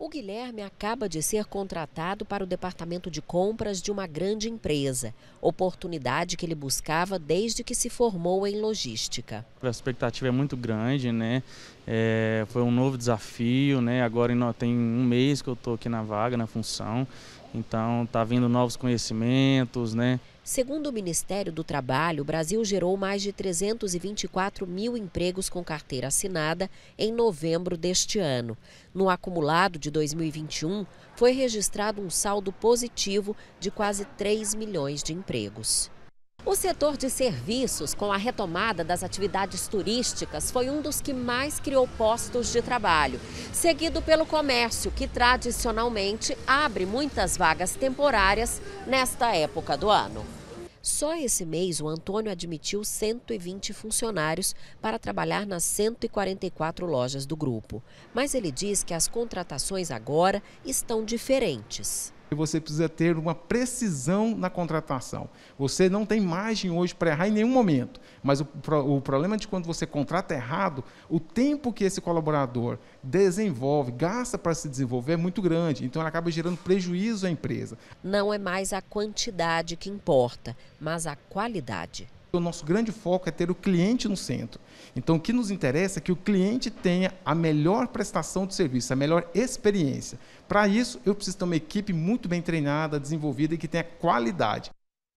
O Guilherme acaba de ser contratado para o departamento de compras de uma grande empresa, oportunidade que ele buscava desde que se formou em logística. A expectativa é muito grande, né? É, foi um novo desafio, né? Agora tem um mês que eu estou aqui na vaga, na função. Então está vindo novos conhecimentos, né? Segundo o Ministério do Trabalho, o Brasil gerou mais de 324 mil empregos com carteira assinada em novembro deste ano. No acumulado de 2021, foi registrado um saldo positivo de quase 3 milhões de empregos. O setor de serviços, com a retomada das atividades turísticas, foi um dos que mais criou postos de trabalho, seguido pelo comércio, que tradicionalmente abre muitas vagas temporárias nesta época do ano. Só esse mês, o Antônio admitiu 120 funcionários para trabalhar nas 144 lojas do grupo. Mas ele diz que as contratações agora estão diferentes e você precisa ter uma precisão na contratação. Você não tem margem hoje para errar em nenhum momento, mas o, o problema é de quando você contrata errado, o tempo que esse colaborador desenvolve, gasta para se desenvolver é muito grande, então ela acaba gerando prejuízo à empresa. Não é mais a quantidade que importa, mas a qualidade o nosso grande foco é ter o cliente no centro. Então, o que nos interessa é que o cliente tenha a melhor prestação de serviço, a melhor experiência. Para isso, eu preciso ter uma equipe muito bem treinada, desenvolvida e que tenha qualidade.